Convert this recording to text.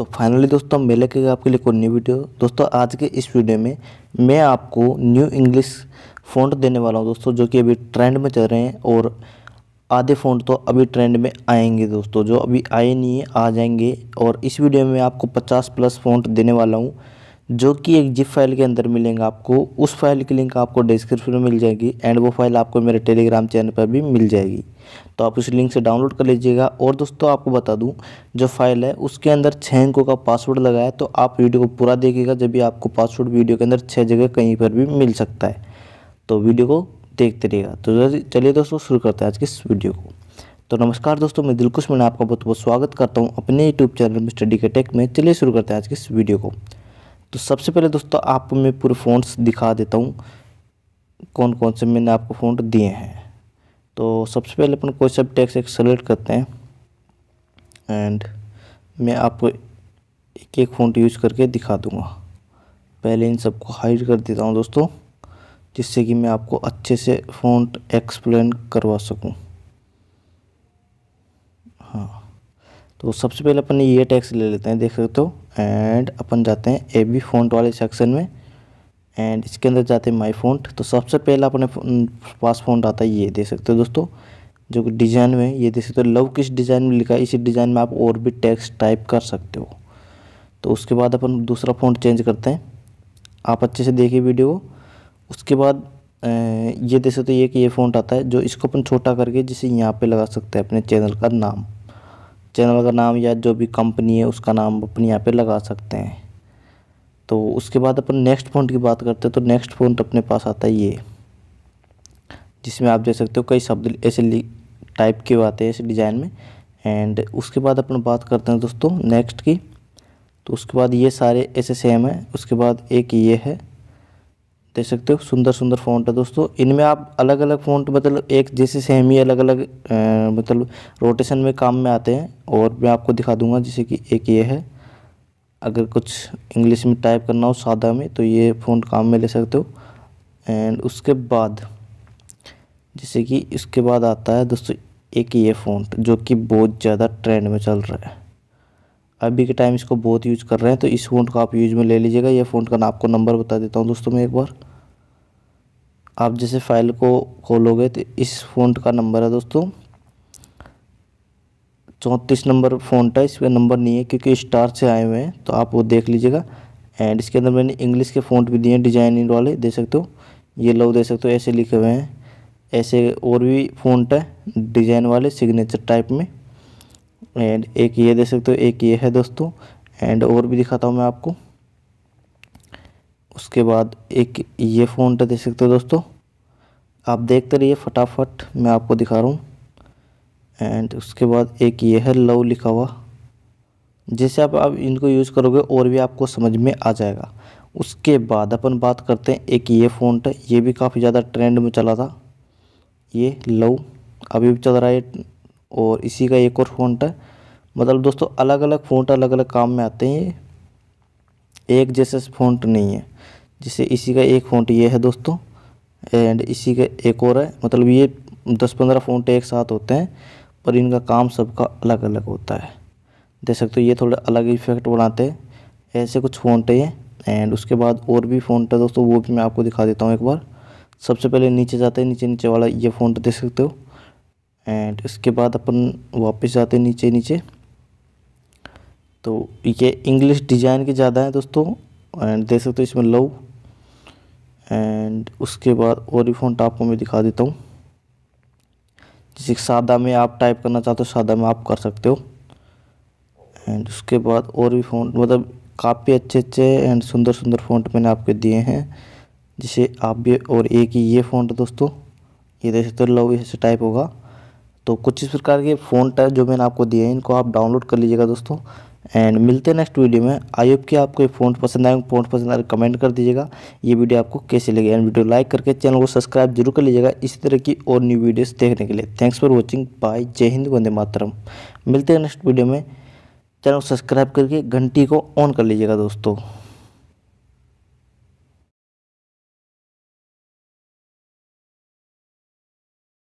तो फाइनली दोस्तों मैं लेके आपके लिए कोई न्यू वीडियो दोस्तों आज के इस वीडियो में मैं आपको न्यू इंग्लिश फ़ॉन्ट देने वाला हूँ दोस्तों जो कि अभी ट्रेंड में चल रहे हैं और आधे फ़ॉन्ट तो अभी ट्रेंड में आएंगे दोस्तों जो अभी आए नहीं है आ जाएंगे और इस वीडियो में आपको पचास प्लस फोन देने वाला हूँ जो कि एक जिप फाइल के अंदर मिलेंगे आपको उस फाइल की लिंक आपको डिस्क्रिप्शन में मिल जाएगी एंड वो फाइल आपको मेरे टेलीग्राम चैनल पर भी मिल जाएगी तो आप उस लिंक से डाउनलोड कर लीजिएगा और दोस्तों आपको बता दूं जो फाइल है उसके अंदर छः अंकों का पासवर्ड लगा है तो आप वीडियो को पूरा देखिएगा जब भी आपको पासवर्ड वीडियो के अंदर छः जगह कहीं पर भी मिल सकता है तो वीडियो को देखते रहिएगा तो चलिए दोस्तों शुरू करते हैं आज की इस वीडियो को तो नमस्कार दोस्तों मैं दिलकुश मैंने आपका बहुत बहुत स्वागत करता हूँ अपने यूट्यूब चैनल में स्टडी के टेक में चलिए शुरू करते हैं आज की इस वीडियो को तो सबसे पहले दोस्तों आपको मैं पूरे फोन दिखा देता हूँ कौन कौन से मैंने आपको फ़ोन दिए हैं तो सबसे पहले अपन कोई सब टैक्स एक सेलेक्ट करते हैं एंड मैं आपको एक एक फ़ोन यूज करके दिखा दूँगा पहले इन सबको हाइड कर देता हूँ दोस्तों जिससे कि मैं आपको अच्छे से फ़ोन एक्सप्लेन करवा सकूँ तो सबसे पहले अपन ये टैक्स ले लेते हैं देख सकते हो एंड अपन जाते हैं ए बी फोन वाले सेक्शन में एंड इसके अंदर जाते हैं माई फोन तो सबसे पहले अपने पास फोन आता है ये देख सकते हो दोस्तों जो कि डिज़ाइन में ये देख सकते हो लव किस डिज़ाइन में लिखा है इसी डिज़ाइन में आप और भी टैक्स टाइप कर सकते हो तो उसके बाद अपन दूसरा फोन चेंज करते हैं आप अच्छे से देखिए वीडियो उसके बाद ये देख सकते हो ये कि ये फ़ोन आता है जो इसको अपन छोटा करके जिसे यहाँ पे लगा सकते हैं अपने चैनल का नाम चैनल का नाम या जो भी कंपनी है उसका नाम अपन यहाँ पे लगा सकते हैं तो उसके बाद अपन नेक्स्ट पॉइंट की बात करते हैं तो नेक्स्ट पॉइंट अपने पास आता है ये जिसमें आप देख सकते हो कई शब्द ऐसे टाइप के आते हैं ऐसे डिज़ाइन में एंड उसके बाद अपन बात करते हैं दोस्तों नेक्स्ट की तो उसके बाद ये सारे ऐसे सेम है उसके बाद एक ये है देख सकते हो सुंदर सुंदर फ़ॉन्ट है दोस्तों इनमें आप अलग अलग फ़ॉन्ट मतलब एक जैसे सेम ही अलग अलग मतलब रोटेशन में काम में आते हैं और मैं आपको दिखा दूंगा जैसे कि एक ये है अगर कुछ इंग्लिश में टाइप करना हो सादा में तो ये फ़ॉन्ट काम में ले सकते हो एंड उसके बाद जैसे कि इसके बाद आता है दोस्तों एक ये फ़ॉन्ट जो कि बहुत ज़्यादा ट्रेंड में चल रहा है अभी के टाइम इसको बहुत यूज़ कर रहे हैं तो इस फ़ोन को आप यूज़ में ले लीजिएगा ये फ़ोन का आपको नंबर बता देता हूँ दोस्तों मैं एक बार आप जैसे फ़ाइल को खोलोगे तो इस फ़ॉन्ट का नंबर है दोस्तों चौंतीस नंबर फ़ॉन्ट है इस नंबर नहीं है क्योंकि स्टार से आए हुए हैं तो आप वो देख लीजिएगा एंड इसके अंदर मैंने इंग्लिश के फ़ॉन्ट भी दिए हैं डिजाइनिंग वाले दे सकते हो ये लोग दे सकते हो ऐसे लिखे हुए हैं ऐसे और भी फ़ॉन्ट है डिज़ाइन वाले सिग्नेचर टाइप में एंड एक ये दे सकते हो एक ये है दोस्तों एंड और भी दिखाता हूँ मैं आपको उसके बाद एक ये फ़ोन तो देख सकते हो दोस्तों आप देखते तो रहिए फटाफट मैं आपको दिखा रहा हूँ एंड उसके बाद एक ये है लव लिखा हुआ जैसे आप आप इनको यूज़ करोगे और भी आपको समझ में आ जाएगा उसके बाद अपन बात करते हैं एक ये फ़ोन तो, है ये भी काफ़ी ज़्यादा ट्रेंड में चला था ये लव अभी भी चल रहा है और इसी का एक और फ़ोन है मतलब दोस्तों अलग अलग फ़ोन अलग अलग काम में आते हैं ये एक जैसे फॉन्ट नहीं है जैसे इसी का एक फॉन्ट ये है दोस्तों एंड इसी का एक और है मतलब ये दस पंद्रह फॉन्ट एक साथ होते हैं पर इनका काम सबका अलग अलग होता है देख सकते हो ये थोड़ा अलग इफेक्ट बनाते हैं ऐसे कुछ फोन है एंड उसके बाद और भी फोन है दोस्तों वो भी मैं आपको दिखा देता हूँ एक बार सबसे पहले नीचे जाते हैं नीचे नीचे वाला ये फॉन्ट देख सकते हो एंड इसके बाद अपन वापस जाते हैं नीचे नीचे तो ये इंग्लिश डिजाइन के ज़्यादा हैं दोस्तों एंड देख सकते हो इसमें लव एंड उसके बाद और फॉन्ट आपको मैं दिखा देता हूँ जैसे सादा में आप टाइप करना चाहते हो सादा में आप कर सकते हो एंड उसके बाद और भी फ़ोन मतलब काफ़ी अच्छे अच्छे एंड सुंदर सुंदर फ़ोन मैंने आपके दिए हैं जिसे आप भी और एक ही ये फ़ोन दोस्तों ये देख सकते हो लव ऐसे टाइप होगा तो कुछ इस प्रकार के फ़ोन टाइप जो मैंने आपको दिए हैं इनको आप डाउनलोड कर लीजिएगा दोस्तों एंड मिलते हैं नेक्स्ट वीडियो में आई होप कि आपको ये फोन पसंद आए फोन पसंद आए कमेंट तो कर दीजिएगा ये वीडियो आपको कैसे लगे एंड वीडियो लाइक करके चैनल को सब्सक्राइब जरूर कर लीजिएगा इसी तरह की और न्यू वीडियोस देखने के लिए थैंक्स फॉर वॉचिंग बाय जय हिंद वंदे मातरम मिलते हैं नेक्स्ट वीडियो में चैनल को सब्सक्राइब करके घंटी को ऑन कर लीजिएगा दोस्तों